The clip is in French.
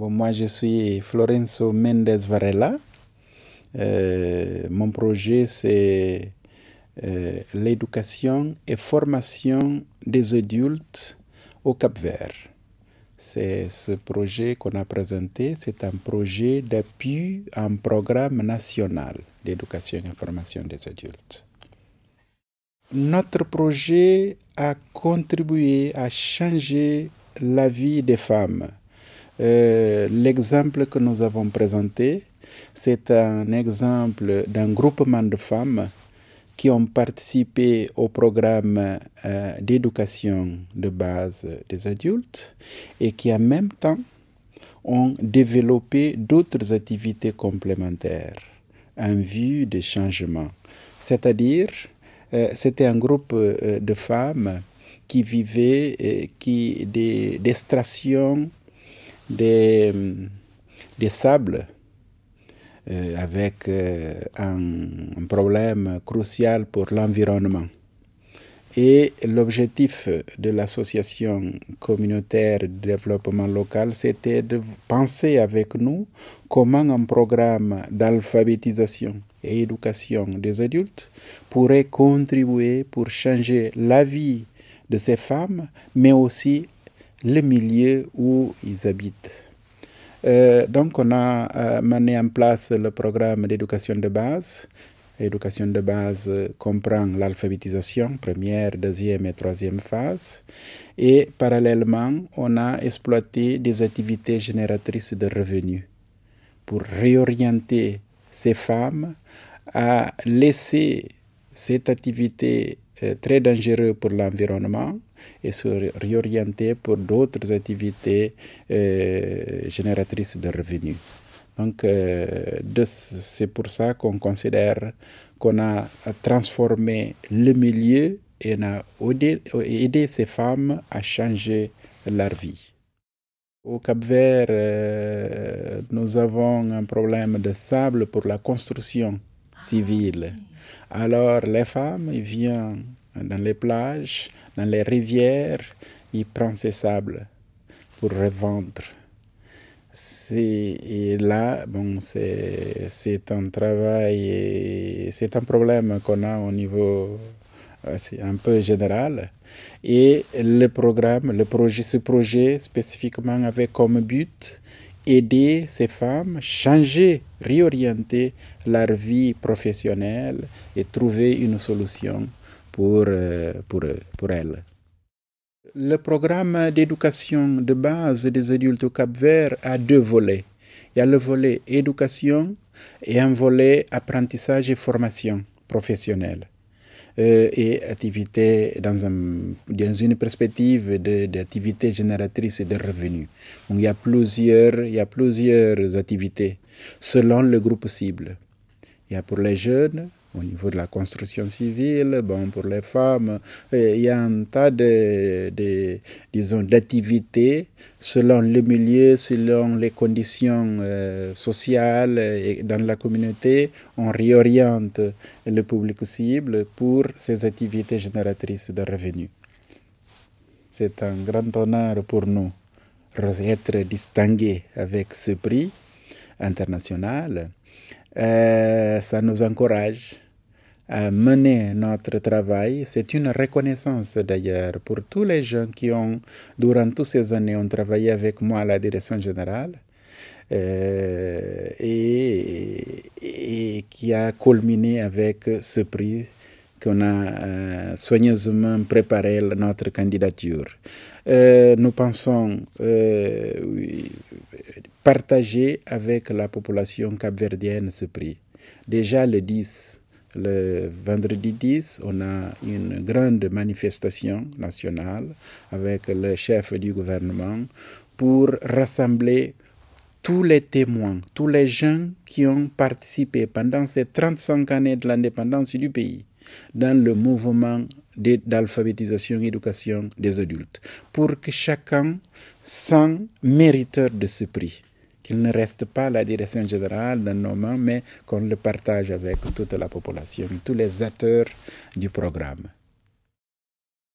Bon, moi, je suis Florenzo Mendez Varela. Euh, mon projet, c'est euh, l'éducation et formation des adultes au Cap-Vert. C'est ce projet qu'on a présenté. C'est un projet d'appui à un programme national d'éducation et formation des adultes. Notre projet a contribué à changer la vie des femmes euh, l'exemple que nous avons présenté, c'est un exemple d'un groupement de femmes qui ont participé au programme euh, d'éducation de base des adultes et qui en même temps ont développé d'autres activités complémentaires en vue des changements. C'est-à-dire, euh, c'était un groupe de femmes qui vivaient, qui, des, des stations des, sables euh, avec euh, un, un, problème crucial pour l'environnement. Et l'objectif de l'association communautaire de développement local, c'était de penser avec nous comment un programme d'alphabétisation et éducation des adultes pourrait contribuer pour changer la vie de ces femmes, mais aussi le milieu où ils habitent. Euh, donc, on a euh, mené en place le programme d'éducation de base. L'éducation de base euh, comprend l'alphabétisation, première, deuxième et troisième phase. Et parallèlement, on a exploité des activités génératrices de revenus pour réorienter ces femmes à laisser cette activité très dangereux pour l'environnement et se réorienter pour d'autres activités euh, génératrices de revenus. Donc, euh, c'est pour ça qu'on considère qu'on a transformé le milieu et on a aidé, ces femmes à changer leur vie. Au Cap-Vert, euh, nous avons un problème de sable pour la construction civile. Alors les femmes, viennent dans les plages, dans les rivières, ils prennent ces sables pour revendre. Et là, bon, c'est un travail, c'est un problème qu'on a au niveau euh, un peu général. Et le programme, le projet, ce projet spécifiquement avait comme but aider ces femmes, changer, réorienter leur vie professionnelle et trouver une solution pour, euh, pour elles. Le programme d'éducation de base des adultes au Cap-Vert a deux volets. Il y a le volet éducation et un volet apprentissage et formation professionnelle. Euh, et activités dans, un, dans une perspective d'activités génératrices de revenus. Donc, il, y a plusieurs, il y a plusieurs activités selon le groupe cible. Il y a pour les jeunes, au niveau de la construction civile, bon, pour les femmes. Euh, il y a un tas de, disons, d'activités selon le milieu, selon les conditions euh, sociales et dans la communauté. On réoriente le public cible pour ces activités génératrices de revenus. C'est un grand honneur pour nous d'être distingués avec ce prix international euh, ça nous encourage à mener notre travail. C'est une reconnaissance d'ailleurs pour tous les gens qui ont, durant toutes ces années, ont travaillé avec moi à la direction générale. Euh, et, et, qui a culminé avec ce prix qu'on a euh, soigneusement préparé notre candidature. nous pensons, oui, partager avec la population capverdienne ce prix. Déjà le 10, le vendredi 10, on a une grande manifestation nationale avec le chef du gouvernement pour rassembler tous les témoins, tous les gens qui ont participé pendant ces 35 années de l'indépendance du pays dans le mouvement d'alphabétisation et éducation des adultes, pour que chacun s'en mériteur de ce prix. Il ne reste pas la direction générale dans nos mains, mais qu'on le partage avec toute la population, tous les acteurs du programme.